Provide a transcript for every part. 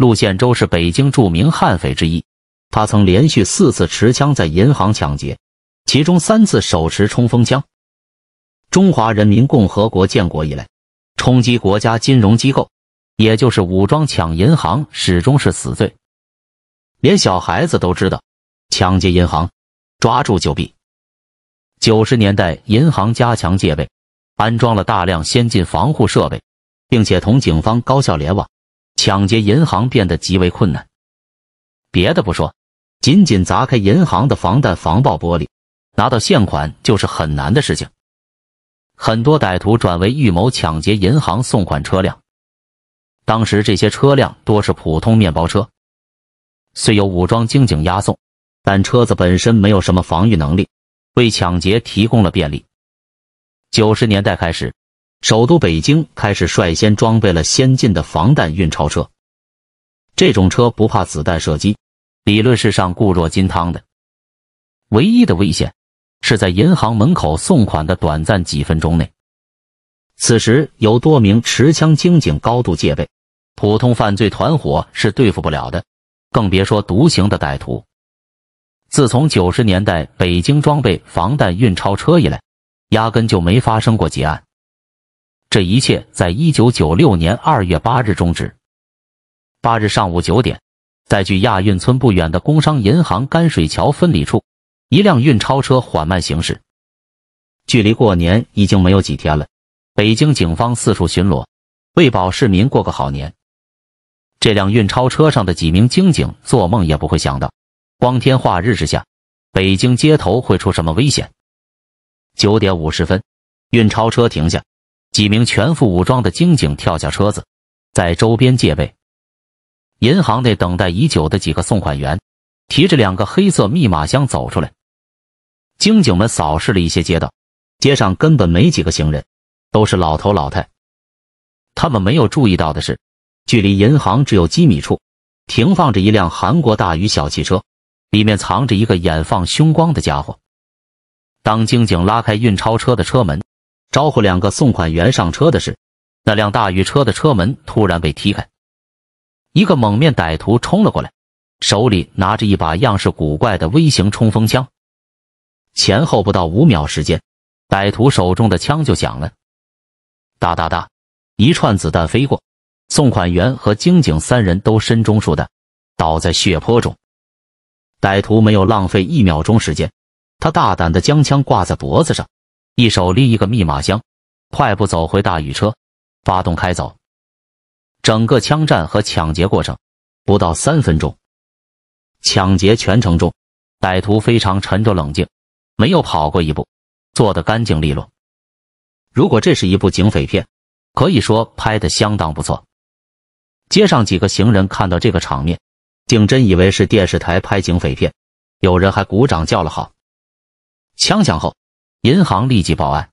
陆宪洲是北京著名悍匪之一，他曾连续四次持枪在银行抢劫，其中三次手持冲锋枪。中华人民共和国建国以来，冲击国家金融机构，也就是武装抢银行，始终是死罪，连小孩子都知道。抢劫银行，抓住就毙。九十年代，银行加强戒备，安装了大量先进防护设备，并且同警方高效联网。抢劫银行变得极为困难。别的不说，仅仅砸开银行的防弹防爆玻璃，拿到现款就是很难的事情。很多歹徒转为预谋抢劫银行送款车辆。当时这些车辆多是普通面包车，虽有武装经警押送，但车子本身没有什么防御能力，为抢劫提供了便利。九十年代开始。首都北京开始率先装备了先进的防弹运钞车，这种车不怕子弹射击，理论是上固若金汤的。唯一的危险是在银行门口送款的短暂几分钟内，此时有多名持枪警警高度戒备，普通犯罪团伙是对付不了的，更别说独行的歹徒。自从九十年代北京装备防弹运钞车以来，压根就没发生过劫案。这一切在一九九六年二月八日终止。八日上午九点，在距亚运村不远的工商银行干水桥分理处，一辆运钞车缓慢行驶。距离过年已经没有几天了，北京警方四处巡逻，为保市民过个好年。这辆运钞车上的几名经警做梦也不会想到，光天化日之下，北京街头会出什么危险。九点五十分，运钞车停下。几名全副武装的金警跳下车子，在周边戒备。银行内等待已久的几个送款员，提着两个黑色密码箱走出来。金警们扫视了一些街道，街上根本没几个行人，都是老头老太。他们没有注意到的是，距离银行只有几米处，停放着一辆韩国大宇小汽车，里面藏着一个眼放凶光的家伙。当金警拉开运钞车的车门。招呼两个送款员上车的是，那辆大宇车的车门突然被踢开，一个蒙面歹徒冲了过来，手里拿着一把样式古怪的微型冲锋枪。前后不到五秒时间，歹徒手中的枪就响了，哒哒哒，一串子弹飞过，送款员和经井三人都身中数弹，倒在血泊中。歹徒没有浪费一秒钟时间，他大胆的将枪挂在脖子上。一手拎一个密码箱，快步走回大雨车，发动开走。整个枪战和抢劫过程不到三分钟。抢劫全程中，歹徒非常沉着冷静，没有跑过一步，做得干净利落。如果这是一部警匪片，可以说拍得相当不错。街上几个行人看到这个场面，竟真以为是电视台拍警匪片，有人还鼓掌叫了好。枪响后。银行立即报案，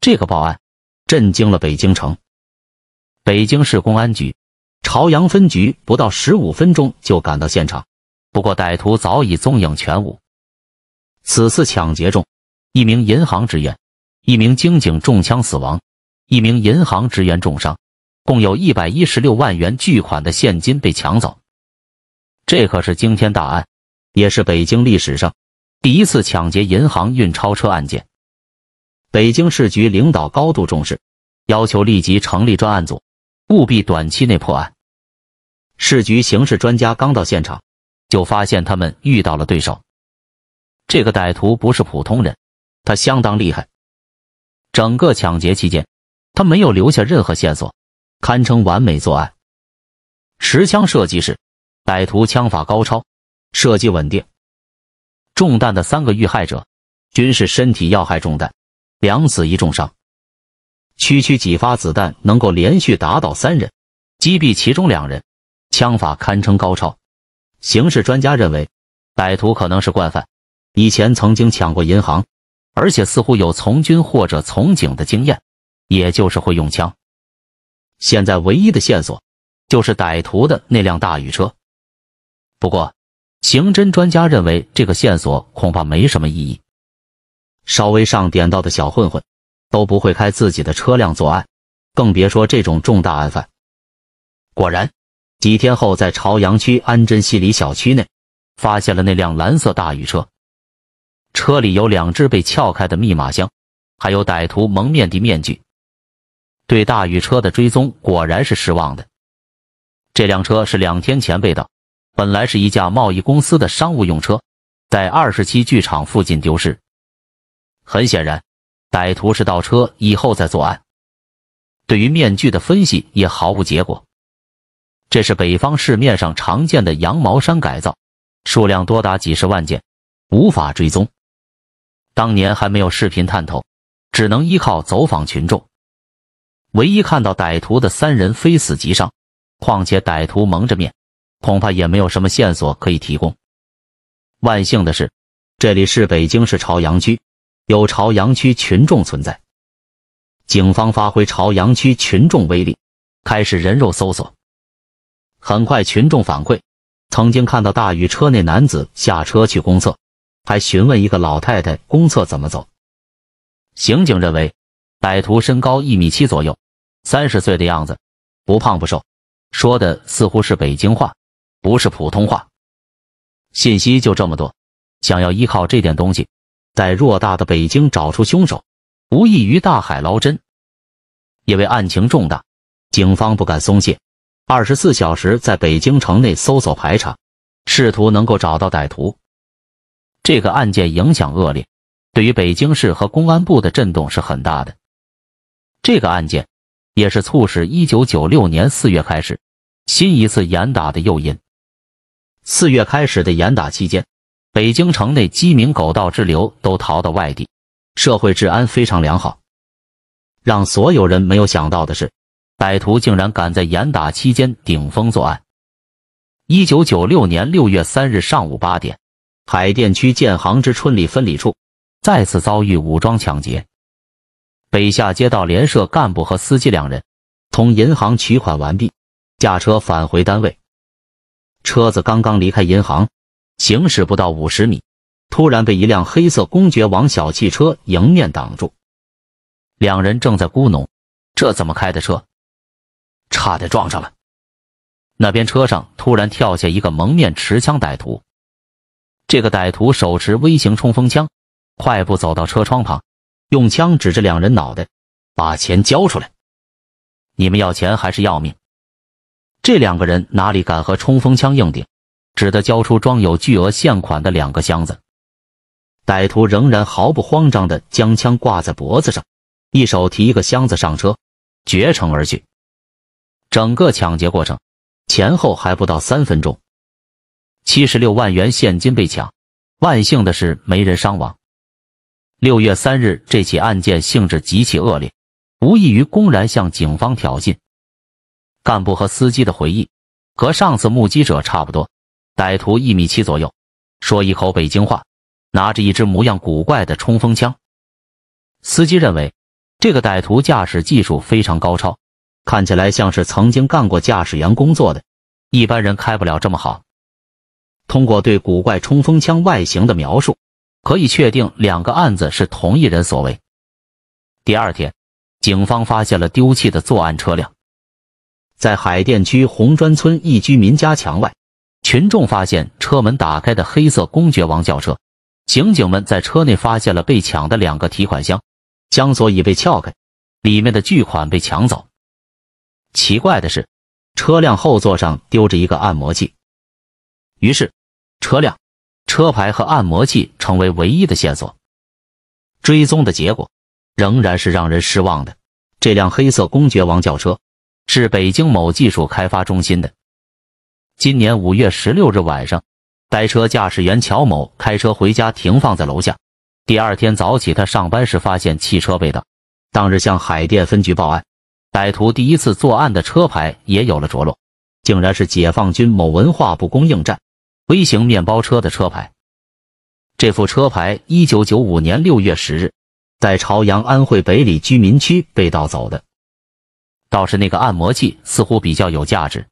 这个报案震惊了北京城。北京市公安局朝阳分局不到十五分钟就赶到现场，不过歹徒早已踪影全无。此次抢劫中，一名银行职员、一名经警中枪死亡，一名银行职员重伤，共有一百一十六万元巨款的现金被抢走。这可是惊天大案，也是北京历史上。第一次抢劫银行运钞车案件，北京市局领导高度重视，要求立即成立专案组，务必短期内破案。市局刑事专家刚到现场，就发现他们遇到了对手。这个歹徒不是普通人，他相当厉害。整个抢劫期间，他没有留下任何线索，堪称完美作案。持枪射击时，歹徒枪法高超，射击稳定。中弹的三个遇害者，均是身体要害中弹，两死一重伤。区区几发子弹能够连续打倒三人，击毙其中两人，枪法堪称高超。刑事专家认为，歹徒可能是惯犯，以前曾经抢过银行，而且似乎有从军或者从警的经验，也就是会用枪。现在唯一的线索就是歹徒的那辆大雨车，不过。刑侦专家认为，这个线索恐怕没什么意义。稍微上点道的小混混都不会开自己的车辆作案，更别说这种重大案犯。果然，几天后，在朝阳区安贞西里小区内，发现了那辆蓝色大宇车，车里有两只被撬开的密码箱，还有歹徒蒙面的面具。对大宇车的追踪果然是失望的，这辆车是两天前被盗。本来是一架贸易公司的商务用车，在二十七剧场附近丢失。很显然，歹徒是盗车以后再作案。对于面具的分析也毫无结果。这是北方市面上常见的羊毛衫改造，数量多达几十万件，无法追踪。当年还没有视频探头，只能依靠走访群众。唯一看到歹徒的三人非死即伤，况且歹徒蒙着面。恐怕也没有什么线索可以提供。万幸的是，这里是北京市朝阳区，有朝阳区群众存在。警方发挥朝阳区群众威力，开始人肉搜索。很快，群众反馈，曾经看到大雨车内男子下车去公厕，还询问一个老太太公厕怎么走。刑警认为，歹徒身高一米七左右，三十岁的样子，不胖不瘦，说的似乎是北京话。不是普通话，信息就这么多。想要依靠这点东西，在偌大的北京找出凶手，无异于大海捞针。因为案情重大，警方不敢松懈，二十四小时在北京城内搜索排查，试图能够找到歹徒。这个案件影响恶劣，对于北京市和公安部的震动是很大的。这个案件也是促使一九九六年四月开始新一次严打的诱因。四月开始的严打期间，北京城内鸡鸣狗盗之流都逃到外地，社会治安非常良好。让所有人没有想到的是，歹徒竟然敢在严打期间顶风作案。一九九六年六月三日上午八点，海淀区建行之春里分理处再次遭遇武装抢劫。北下街道联社干部和司机两人从银行取款完毕，驾车返回单位。车子刚刚离开银行，行驶不到五十米，突然被一辆黑色公爵王小汽车迎面挡住。两人正在咕哝：“这怎么开的车？”差点撞上了。那边车上突然跳下一个蒙面持枪歹徒。这个歹徒手持微型冲锋枪，快步走到车窗旁，用枪指着两人脑袋：“把钱交出来！你们要钱还是要命？”这两个人哪里敢和冲锋枪硬顶，只得交出装有巨额现款的两个箱子。歹徒仍然毫不慌张地将枪挂在脖子上，一手提一个箱子上车，绝尘而去。整个抢劫过程前后还不到三分钟，七十六万元现金被抢，万幸的是没人伤亡。六月三日，这起案件性质极其恶劣，无异于公然向警方挑衅。干部和司机的回忆和上次目击者差不多，歹徒一米七左右，说一口北京话，拿着一支模样古怪的冲锋枪。司机认为这个歹徒驾驶技术非常高超，看起来像是曾经干过驾驶员工作的，一般人开不了这么好。通过对古怪冲锋枪外形的描述，可以确定两个案子是同一人所为。第二天，警方发现了丢弃的作案车辆。在海淀区红砖村一居民家墙外，群众发现车门打开的黑色公爵王轿车，刑警们在车内发现了被抢的两个提款箱，箱锁已被撬开，里面的巨款被抢走。奇怪的是，车辆后座上丢着一个按摩器，于是车辆、车牌和按摩器成为唯一的线索。追踪的结果仍然是让人失望的，这辆黑色公爵王轿车。是北京某技术开发中心的。今年五月十六日晚上，该车驾驶员乔某开车回家，停放在楼下。第二天早起，他上班时发现汽车被盗，当日向海淀分局报案。歹徒第一次作案的车牌也有了着落，竟然是解放军某文化部供应站微型面包车的车牌。这副车牌一九九五年六月十日，在朝阳安慧北里居民区被盗走的。倒是那个按摩器似乎比较有价值。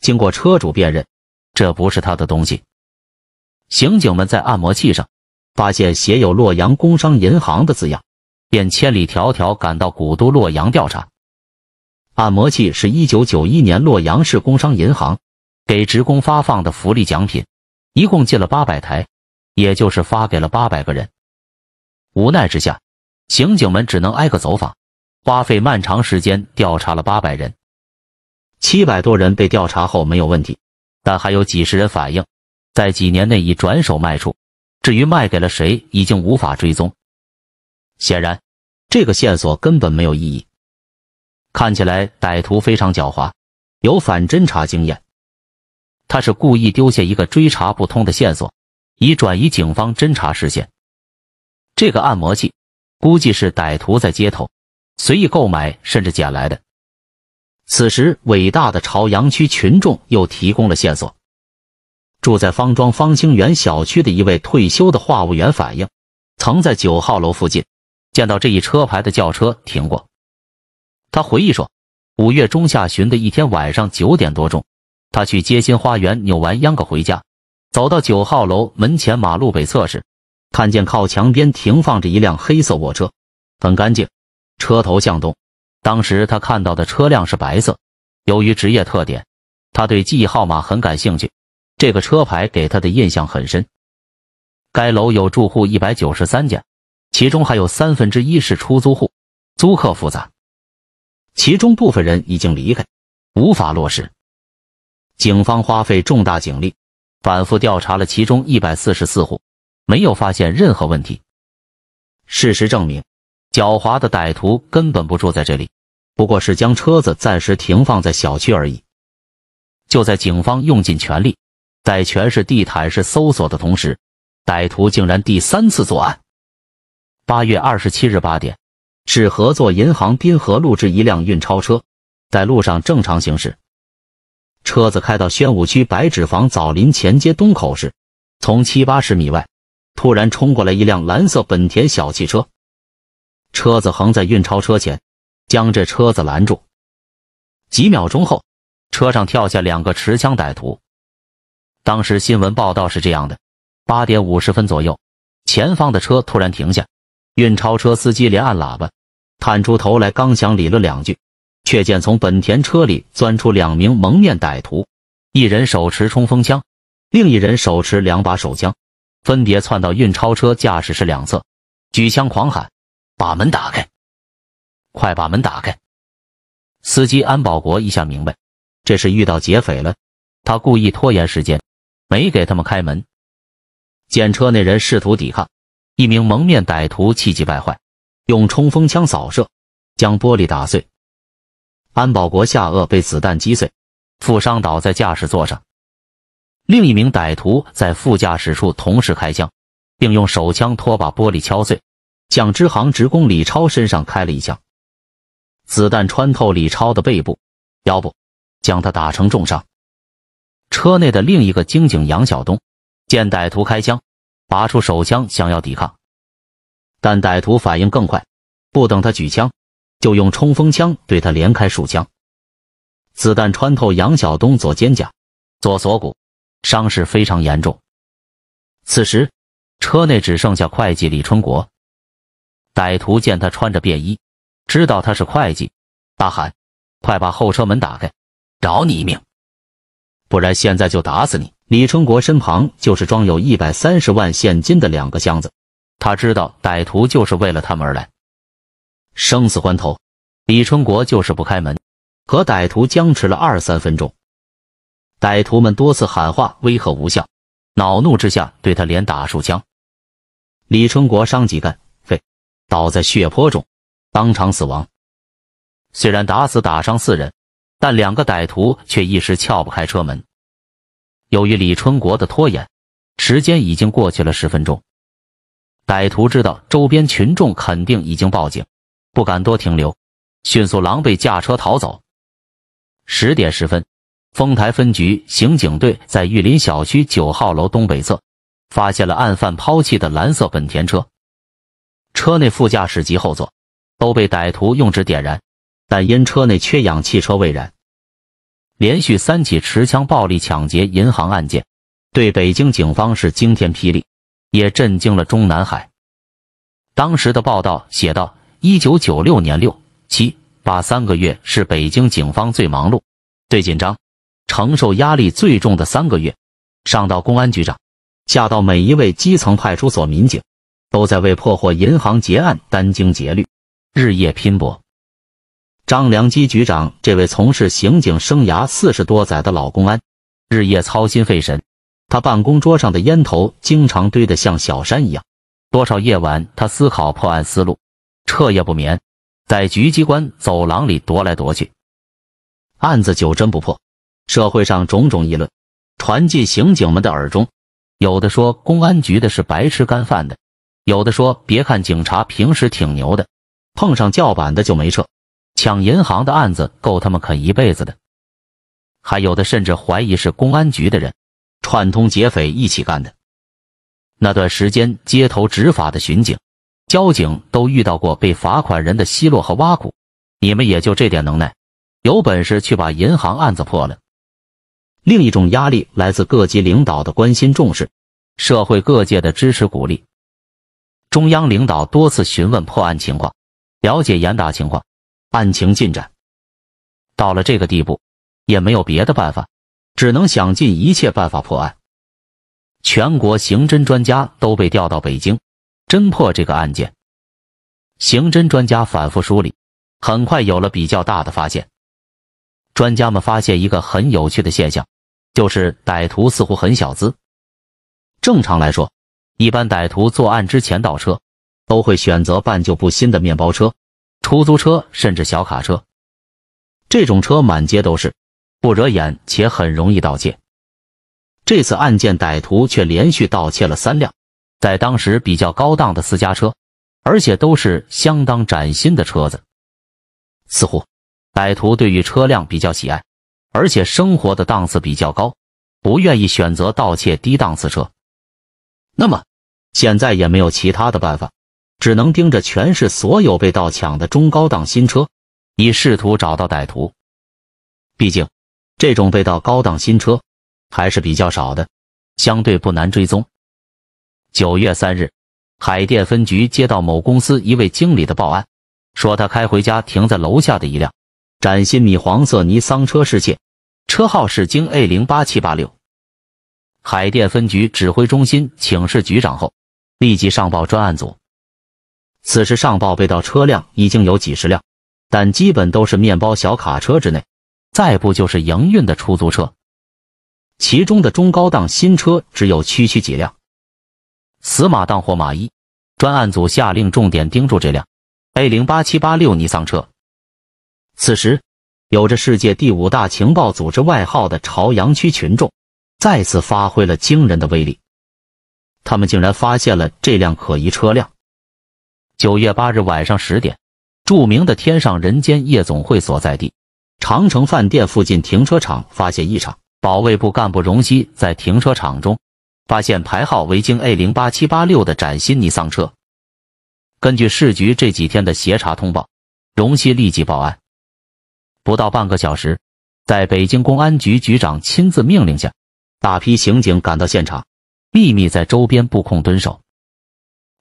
经过车主辨认，这不是他的东西。刑警们在按摩器上发现写有“洛阳工商银行”的字样，便千里迢迢赶到古都洛阳调查。按摩器是一九九一年洛阳市工商银行给职工发放的福利奖品，一共进了八百台，也就是发给了八百个人。无奈之下，刑警们只能挨个走访。花费漫长时间调查了八百人，七百多人被调查后没有问题，但还有几十人反映，在几年内已转手卖出。至于卖给了谁，已经无法追踪。显然，这个线索根本没有意义。看起来歹徒非常狡猾，有反侦查经验。他是故意丢下一个追查不通的线索，以转移警方侦查视线。这个按摩器，估计是歹徒在街头。随意购买，甚至捡来的。此时，伟大的朝阳区群众又提供了线索。住在方庄方兴园小区的一位退休的话务员反映，曾在九号楼附近见到这一车牌的轿车停过。他回忆说，五月中下旬的一天晚上九点多钟，他去街心花园扭完秧歌回家，走到九号楼门前马路北侧时，看见靠墙边停放着一辆黑色卧车，很干净。车头向东，当时他看到的车辆是白色。由于职业特点，他对记忆号码很感兴趣。这个车牌给他的印象很深。该楼有住户一百九十三家，其中还有三分之一是出租户，租客复杂。其中部分人已经离开，无法落实。警方花费重大警力，反复调查了其中一百四十四户，没有发现任何问题。事实证明。狡猾的歹徒根本不住在这里，不过是将车子暂时停放在小区而已。就在警方用尽全力，在全市地毯式搜索的同时，歹徒竟然第三次作案。八月二十七日八点，是合作银行滨河路至一辆运钞车，在路上正常行驶，车子开到宣武区白纸坊枣林前街东口时，从七八十米外突然冲过来一辆蓝色本田小汽车。车子横在运钞车前，将这车子拦住。几秒钟后，车上跳下两个持枪歹徒。当时新闻报道是这样的：八点五十分左右，前方的车突然停下，运钞车司机连按喇叭，探出头来，刚想理论两句，却见从本田车里钻出两名蒙面歹徒，一人手持冲锋枪，另一人手持两把手枪，分别窜到运钞车驾驶室两侧，举枪狂喊。把门打开！快把门打开！司机安保国一下明白，这是遇到劫匪了。他故意拖延时间，没给他们开门。见车内人试图抵抗，一名蒙面歹徒气急败坏，用冲锋枪扫射，将玻璃打碎。安保国下颚被子弹击碎，负伤倒在驾驶座上。另一名歹徒在副驾驶处同时开枪，并用手枪拖把玻璃敲碎。向支行职工李超身上开了一枪，子弹穿透李超的背部、腰部，将他打成重伤。车内的另一个经警杨晓东见歹徒开枪，拔出手枪想要抵抗，但歹徒反应更快，不等他举枪，就用冲锋枪对他连开数枪，子弹穿透杨晓东左肩胛、左锁骨，伤势非常严重。此时，车内只剩下会计李春国。歹徒见他穿着便衣，知道他是会计，大喊：“快把后车门打开，饶你一命，不然现在就打死你！”李春国身旁就是装有一百三十万现金的两个箱子，他知道歹徒就是为了他们而来。生死关头，李春国就是不开门，和歹徒僵持了二三分钟。歹徒们多次喊话威吓无效，恼怒之下对他连打数枪，李春国伤及肝。倒在血泊中，当场死亡。虽然打死打伤四人，但两个歹徒却一时撬不开车门。由于李春国的拖延，时间已经过去了十分钟。歹徒知道周边群众肯定已经报警，不敢多停留，迅速狼狈驾车逃走。十点十分，丰台分局刑警队在玉林小区九号楼东北侧发现了案犯抛弃的蓝色本田车。车内副驾驶及后座都被歹徒用纸点燃，但因车内缺氧，汽车未燃。连续三起持枪暴力抢劫银行案件，对北京警方是惊天霹雳，也震惊了中南海。当时的报道写道：“一九九六年六、七、八三个月是北京警方最忙碌、最紧张、承受压力最重的三个月，上到公安局长，下到每一位基层派出所民警。”都在为破获银行劫案殚精竭虑，日夜拼搏。张良基局长，这位从事刑警生涯四十多载的老公安，日夜操心费神。他办公桌上的烟头经常堆得像小山一样。多少夜晚，他思考破案思路，彻夜不眠，在局机关走廊里踱来踱去。案子久侦不破，社会上种种议论传进刑警们的耳中，有的说公安局的是白吃干饭的。有的说，别看警察平时挺牛的，碰上叫板的就没辙。抢银行的案子够他们啃一辈子的。还有的甚至怀疑是公安局的人串通劫匪一起干的。那段时间，街头执法的巡警、交警都遇到过被罚款人的奚落和挖苦。你们也就这点能耐，有本事去把银行案子破了。另一种压力来自各级领导的关心重视，社会各界的支持鼓励。中央领导多次询问破案情况，了解严打情况，案情进展到了这个地步，也没有别的办法，只能想尽一切办法破案。全国刑侦专家都被调到北京，侦破这个案件。刑侦专家反复梳理，很快有了比较大的发现。专家们发现一个很有趣的现象，就是歹徒似乎很小资。正常来说。一般歹徒作案之前倒车都会选择半旧不新的面包车、出租车甚至小卡车，这种车满街都是，不惹眼且很容易盗窃。这次案件歹徒却连续盗窃了三辆在当时比较高档的私家车，而且都是相当崭新的车子，似乎歹徒对于车辆比较喜爱，而且生活的档次比较高，不愿意选择盗窃低档次车。那么，现在也没有其他的办法，只能盯着全市所有被盗抢的中高档新车，以试图找到歹徒。毕竟，这种被盗高档新车还是比较少的，相对不难追踪。九月三日，海淀分局接到某公司一位经理的报案，说他开回家停在楼下的一辆崭新米黄色尼桑车失窃，车号是京 A 零八七八六。海淀分局指挥中心请示局长后，立即上报专案组。此时上报被盗车辆已经有几十辆，但基本都是面包、小卡车之内，再不就是营运的出租车。其中的中高档新车只有区区几辆。死马当活马医，专案组下令重点盯住这辆 A 零八七八六尼桑车。此时，有着世界第五大情报组织外号的朝阳区群众。再次发挥了惊人的威力，他们竟然发现了这辆可疑车辆。九月八日晚上十点，著名的天上人间夜总会所在地——长城饭店附近停车场发现异常。保卫部干部荣西在停车场中发现牌号为京 A 零八七八六的崭新尼桑车。根据市局这几天的协查通报，荣西立即报案。不到半个小时，在北京公安局局长亲自命令下。大批刑警赶到现场，秘密在周边布控蹲守。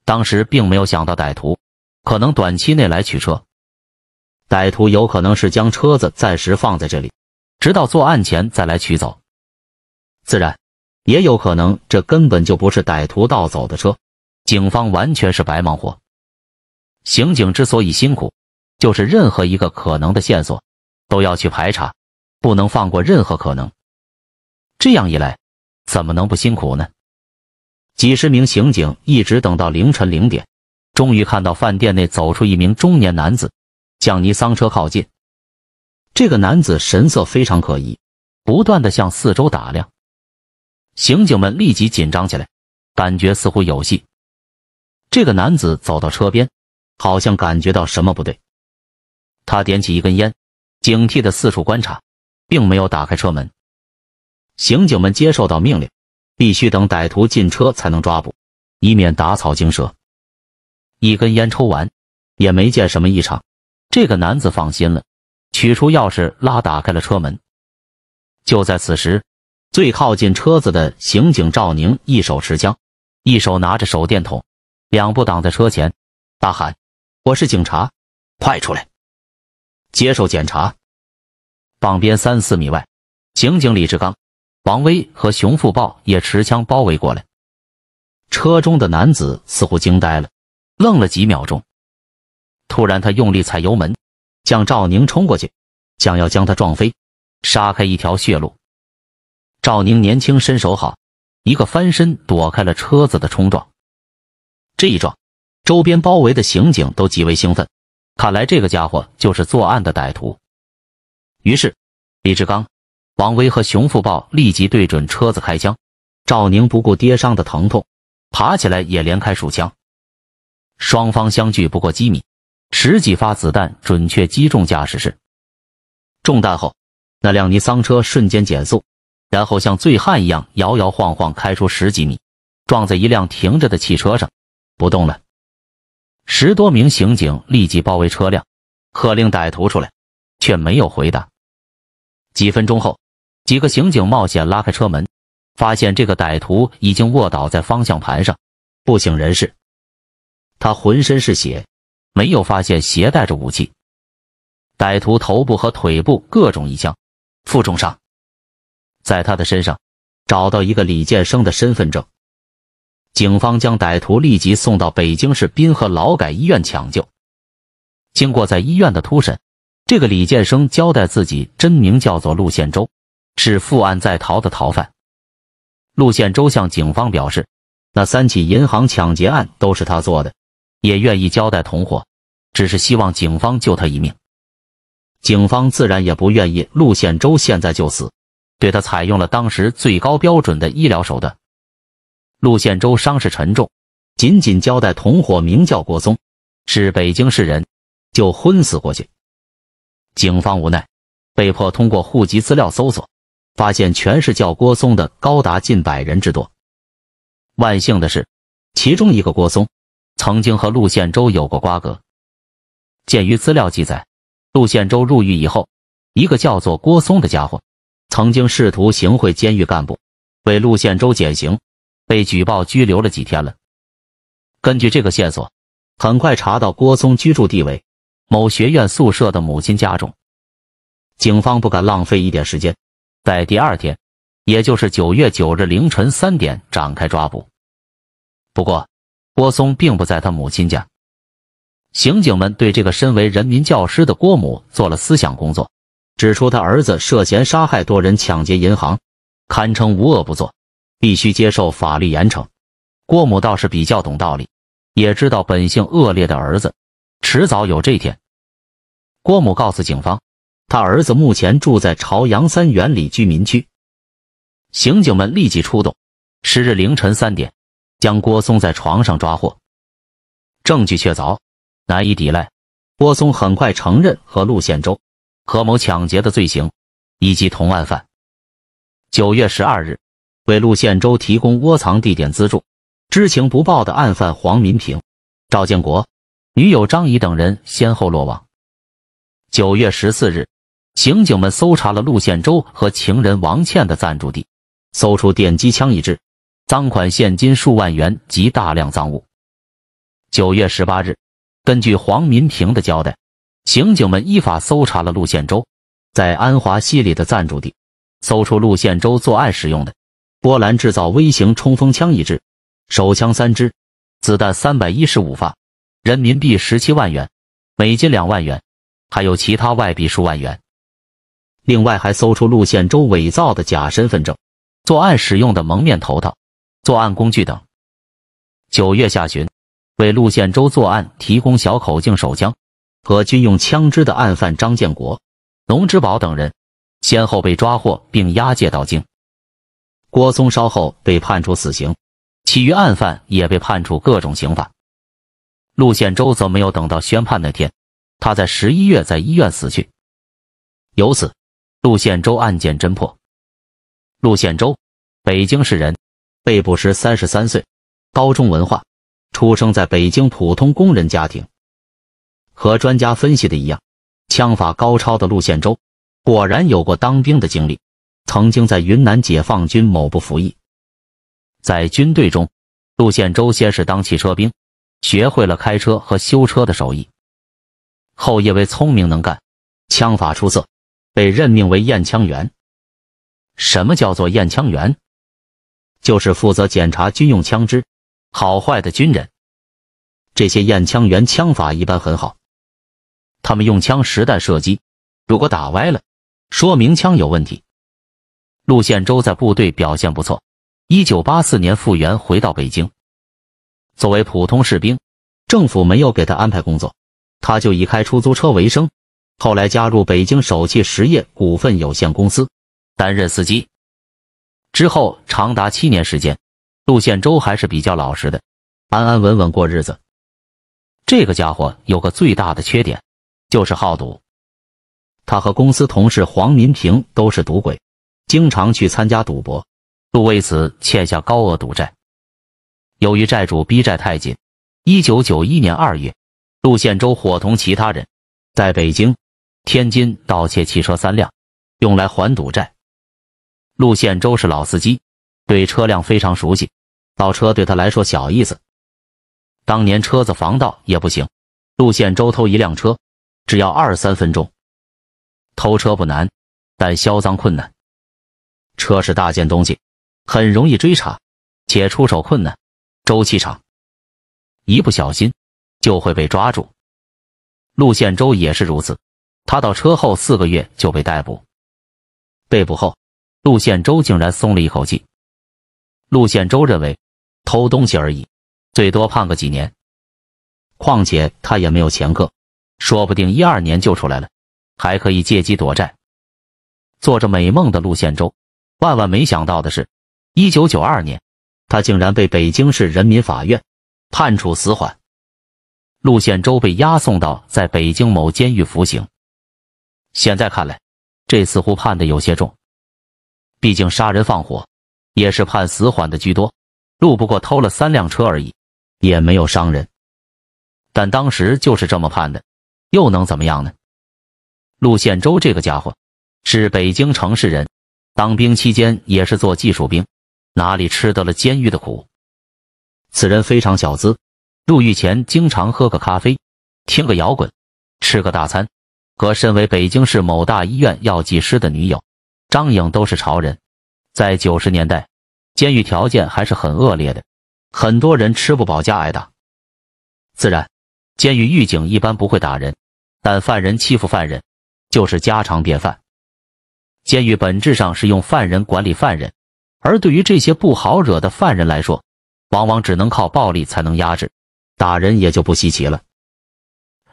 当时并没有想到歹徒可能短期内来取车，歹徒有可能是将车子暂时放在这里，直到作案前再来取走。自然，也有可能这根本就不是歹徒盗走的车，警方完全是白忙活。刑警之所以辛苦，就是任何一个可能的线索都要去排查，不能放过任何可能。这样一来，怎么能不辛苦呢？几十名刑警一直等到凌晨零点，终于看到饭店内走出一名中年男子，向尼桑车靠近。这个男子神色非常可疑，不断的向四周打量。刑警们立即紧张起来，感觉似乎有戏。这个男子走到车边，好像感觉到什么不对，他点起一根烟，警惕的四处观察，并没有打开车门。刑警们接受到命令，必须等歹徒进车才能抓捕，以免打草惊蛇。一根烟抽完，也没见什么异常，这个男子放心了，取出钥匙拉打开了车门。就在此时，最靠近车子的刑警赵宁一手持枪，一手拿着手电筒，两步挡在车前，大喊：“我是警察，快出来，接受检查。”旁边三四米外，刑警李志刚。王威和熊富豹也持枪包围过来，车中的男子似乎惊呆了，愣了几秒钟，突然他用力踩油门，向赵宁冲过去，想要将他撞飞，杀开一条血路。赵宁年轻，身手好，一个翻身躲开了车子的冲撞。这一撞，周边包围的刑警都极为兴奋，看来这个家伙就是作案的歹徒。于是，李志刚。王威和熊富豹立即对准车子开枪，赵宁不顾跌伤的疼痛，爬起来也连开数枪。双方相距不过几米，十几发子弹准确击中驾驶室。中弹后，那辆尼桑车瞬间减速，然后像醉汉一样摇摇晃晃开出十几米，撞在一辆停着的汽车上不动了。十多名刑警立即包围车辆，喝令歹徒出来，却没有回答。几分钟后。几个刑警冒险拉开车门，发现这个歹徒已经卧倒在方向盘上，不省人事。他浑身是血，没有发现携带着武器。歹徒头部和腿部各种一枪，负重伤。在他的身上找到一个李建生的身份证。警方将歹徒立即送到北京市滨河劳改医院抢救。经过在医院的突审，这个李建生交代自己真名叫做陆宪洲。是负案在逃的逃犯陆宪洲向警方表示，那三起银行抢劫案都是他做的，也愿意交代同伙，只是希望警方救他一命。警方自然也不愿意陆宪洲现在就死，对他采用了当时最高标准的医疗手段。陆宪洲伤势沉重，仅仅交代同伙名叫郭松，是北京市人，就昏死过去。警方无奈，被迫通过户籍资料搜索。发现全是叫郭松的，高达近百人之多。万幸的是，其中一个郭松曾经和陆宪洲有过瓜葛。鉴于资料记载，陆宪洲入狱以后，一个叫做郭松的家伙曾经试图行贿监狱干部，为陆宪洲减刑，被举报拘留了几天了。根据这个线索，很快查到郭松居住地为某学院宿舍的母亲家中。警方不敢浪费一点时间。在第二天，也就是九月九日凌晨三点展开抓捕。不过，郭松并不在他母亲家。刑警们对这个身为人民教师的郭母做了思想工作，指出他儿子涉嫌杀害多人、抢劫银行，堪称无恶不作，必须接受法律严惩。郭母倒是比较懂道理，也知道本性恶劣的儿子，迟早有这天。郭母告诉警方。他儿子目前住在朝阳三元里居民区，刑警们立即出动。十日凌晨三点，将郭松在床上抓获，证据确凿，难以抵赖。郭松很快承认和陆宪洲、合谋抢劫的罪行，以及同案犯。九月十二日，为陆宪洲提供窝藏地点资助、知情不报的案犯黄民平、赵建国、女友张怡等人先后落网。九月十四日。刑警们搜查了陆宪洲和情人王倩的暂住地，搜出电击枪一支，赃款现金数万元及大量赃物。九月十八日，根据黄民平的交代，刑警们依法搜查了陆宪洲在安华西里的暂住地，搜出陆宪洲作案使用的波兰制造微型冲锋枪一支、手枪三支、子弹三百一十五发、人民币十七万元、美金两万元，还有其他外币数万元。另外，还搜出陆宪洲伪造的假身份证、作案使用的蒙面头套、作案工具等。九月下旬，为陆宪洲作案提供小口径手枪和军用枪支的案犯张建国、龙之宝等人，先后被抓获并押解到京。郭松稍后被判处死刑，其余案犯也被判处各种刑罚。陆宪洲则没有等到宣判那天，他在十一月在医院死去。由此。陆宪洲案件侦破。陆宪洲，北京市人，被捕时三十三岁，高中文化，出生在北京普通工人家庭。和专家分析的一样，枪法高超的陆宪洲果然有过当兵的经历，曾经在云南解放军某部服役。在军队中，陆宪洲先是当汽车兵，学会了开车和修车的手艺，后因为聪明能干，枪法出色。被任命为验枪员。什么叫做验枪员？就是负责检查军用枪支好坏的军人。这些验枪员枪法一般很好，他们用枪实弹射击，如果打歪了，说明枪有问题。陆宪洲在部队表现不错，一九八四年复员回到北京。作为普通士兵，政府没有给他安排工作，他就以开出租车为生。后来加入北京首汽实业股份有限公司，担任司机。之后长达七年时间，陆宪洲还是比较老实的，安安稳稳过日子。这个家伙有个最大的缺点，就是好赌。他和公司同事黄民平都是赌鬼，经常去参加赌博，陆为此欠下高额赌债。由于债主逼债太紧，一九九一年二月，陆宪洲伙同其他人在北京。天津盗窃汽车三辆，用来还赌债。陆宪周是老司机，对车辆非常熟悉，盗车对他来说小意思。当年车子防盗也不行，陆宪周偷一辆车，只要二三分钟。偷车不难，但销赃困难。车是大件东西，很容易追查，且出手困难，周期长，一不小心就会被抓住。陆宪周也是如此。他到车后四个月就被逮捕。被捕后，陆宪洲竟然松了一口气。陆宪洲认为，偷东西而已，最多判个几年，况且他也没有前科，说不定一二年就出来了，还可以借机躲债。做着美梦的陆宪洲，万万没想到的是，一九九二年，他竟然被北京市人民法院判处死缓。陆宪洲被押送到在北京某监狱服刑。现在看来，这似乎判的有些重。毕竟杀人放火也是判死缓的居多，路不过偷了三辆车而已，也没有伤人。但当时就是这么判的，又能怎么样呢？陆宪洲这个家伙是北京城市人，当兵期间也是做技术兵，哪里吃得了监狱的苦？此人非常小资，入狱前经常喝个咖啡，听个摇滚，吃个大餐。和身为北京市某大医院药剂师的女友张颖都是潮人。在九十年代，监狱条件还是很恶劣的，很多人吃不饱加挨打。自然，监狱狱警一般不会打人，但犯人欺负犯人就是家常便饭。监狱本质上是用犯人管理犯人，而对于这些不好惹的犯人来说，往往只能靠暴力才能压制，打人也就不稀奇了。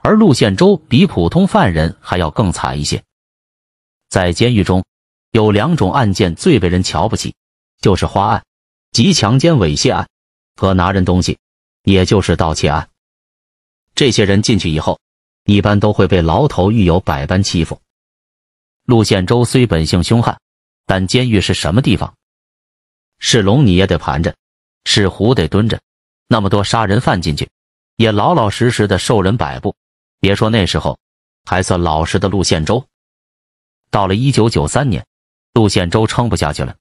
而陆宪洲比普通犯人还要更惨一些，在监狱中有两种案件最被人瞧不起，就是花案，即强奸猥亵案和拿人东西，也就是盗窃案。这些人进去以后，一般都会被牢头狱友百般欺负。陆宪洲虽本性凶悍，但监狱是什么地方？是龙你也得盘着，是虎得蹲着。那么多杀人犯进去，也老老实实的受人摆布。别说那时候还算老实的陆宪洲，到了一九九三年，陆宪洲撑不下去了，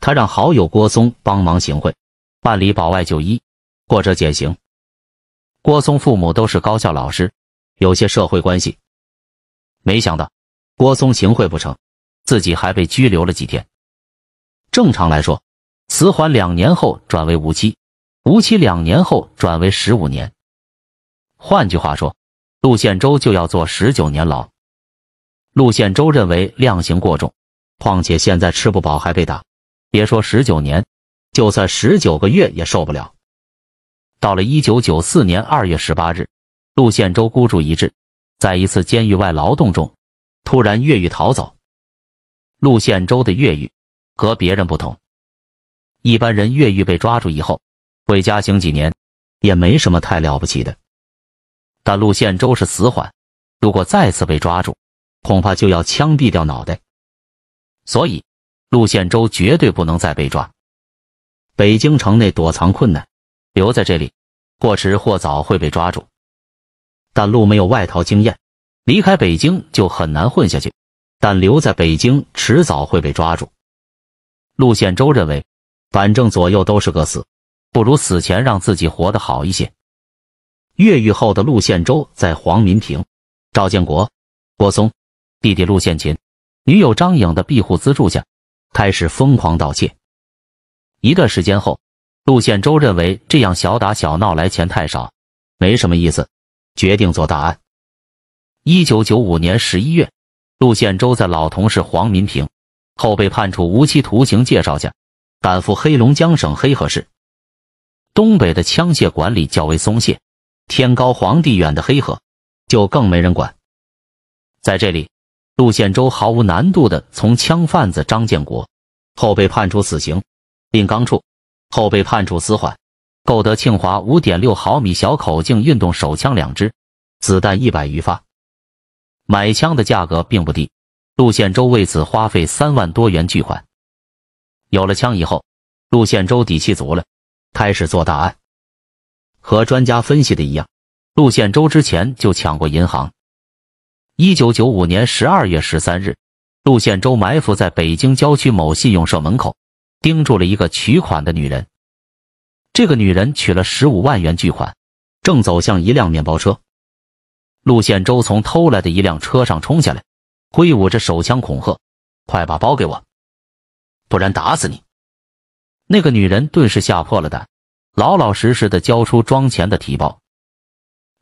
他让好友郭松帮忙行贿，办理保外就医或者减刑。郭松父母都是高校老师，有些社会关系。没想到郭松行贿不成，自己还被拘留了几天。正常来说，死缓两年后转为无期，无期两年后转为十五年。换句话说。陆宪洲就要坐十九年牢。陆宪洲认为量刑过重，况且现在吃不饱还被打，别说十九年，就算十九个月也受不了。到了一九九四年二月十八日，陆宪洲孤注一掷，在一次监狱外劳动中突然越狱逃走。陆宪洲的越狱和别人不同，一般人越狱被抓住以后会加刑几年，也没什么太了不起的。但陆宪周是死缓，如果再次被抓住，恐怕就要枪毙掉脑袋。所以，陆宪周绝对不能再被抓。北京城内躲藏困难，留在这里，或迟或早会被抓住。但陆没有外逃经验，离开北京就很难混下去。但留在北京，迟早会被抓住。陆宪周认为，反正左右都是个死，不如死前让自己活得好一些。越狱后的陆宪洲在黄民平、赵建国、郭松弟弟陆宪勤、女友张颖的庇护资助下，开始疯狂盗窃。一段时间后，陆宪洲认为这样小打小闹来钱太少，没什么意思，决定做大案。一九九五年十一月，陆宪洲在老同事黄民平后被判处无期徒刑介绍下，赶赴黑龙江省黑河市。东北的枪械管理较为松懈。天高皇帝远的黑河，就更没人管。在这里，陆宪洲毫无难度的从枪贩子张建国后被判处死刑，并刚处后被判处死缓，购得庆华5.6毫米小口径运动手枪两支，子弹一百余发。买枪的价格并不低，陆宪洲为此花费三万多元巨款。有了枪以后，陆宪洲底气足了，开始做大案。和专家分析的一样，陆宪洲之前就抢过银行。一九九五年十二月十三日，陆宪洲埋伏在北京郊区某信用社门口，盯住了一个取款的女人。这个女人取了十五万元巨款，正走向一辆面包车。陆宪洲从偷来的一辆车上冲下来，挥舞着手枪恐吓：“快把包给我，不然打死你！”那个女人顿时吓破了胆。老老实实的交出装钱的提包，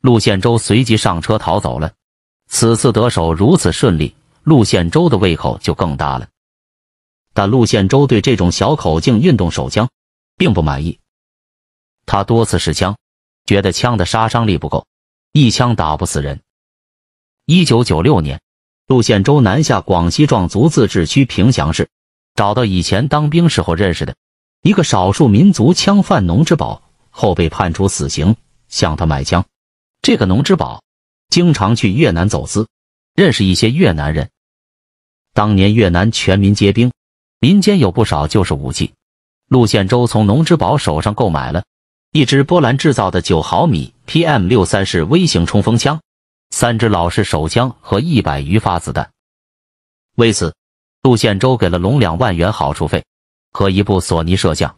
陆宪洲随即上车逃走了。此次得手如此顺利，陆宪洲的胃口就更大了。但陆宪洲对这种小口径运动手枪并不满意，他多次试枪，觉得枪的杀伤力不够，一枪打不死人。一九九六年，陆宪洲南下广西壮族自治区凭祥市，找到以前当兵时候认识的。一个少数民族枪贩农之宝后被判处死刑，向他买枪。这个农之宝经常去越南走私，认识一些越南人。当年越南全民皆兵，民间有不少就是武器。陆宪洲从农之宝手上购买了一支波兰制造的九毫米 PM63 式微型冲锋枪，三支老式手枪和一百余发子弹。为此，陆宪洲给了龙两万元好处费。和一部索尼摄像。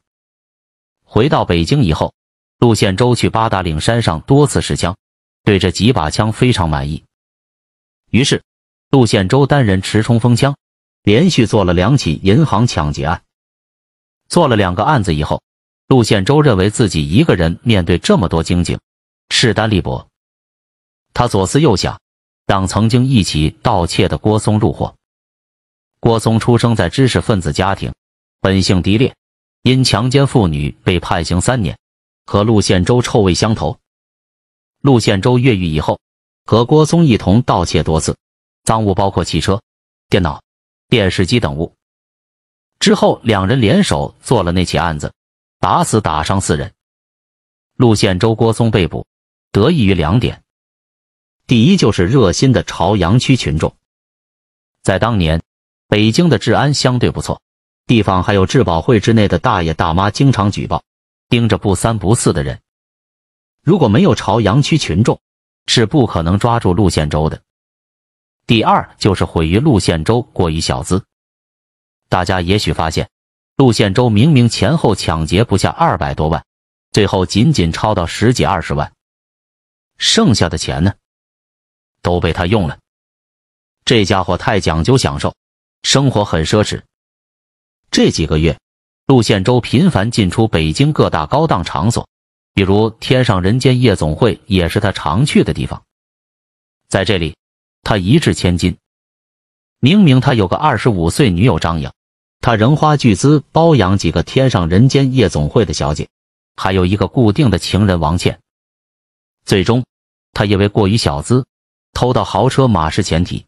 回到北京以后，陆宪洲去八达岭山上多次试枪，对这几把枪非常满意。于是，陆宪洲单人持冲锋枪，连续做了两起银行抢劫案。做了两个案子以后，陆宪洲认为自己一个人面对这么多经警，势单力薄。他左思右想，让曾经一起盗窃的郭松入伙。郭松出生在知识分子家庭。本性低劣，因强奸妇女被判刑三年，和陆宪洲臭味相投。陆宪洲越狱以后，和郭松一同盗窃多次，赃物包括汽车、电脑、电视机等物。之后两人联手做了那起案子，打死打伤四人。陆宪洲、郭松被捕，得益于两点：第一就是热心的朝阳区群众，在当年北京的治安相对不错。地方还有质保会之内的大爷大妈经常举报，盯着不三不四的人。如果没有朝阳区群众，是不可能抓住陆宪洲的。第二就是毁于陆宪洲过于小资。大家也许发现，陆宪洲明明前后抢劫不下二百多万，最后仅仅超到十几二十万，剩下的钱呢，都被他用了。这家伙太讲究享受，生活很奢侈。这几个月，陆宪洲频繁进出北京各大高档场所，比如天上人间夜总会也是他常去的地方。在这里，他一掷千金。明明他有个二十五岁女友张颖，他仍花巨资包养几个天上人间夜总会的小姐，还有一个固定的情人王倩。最终，他因为过于小资，偷到豪车马失前提。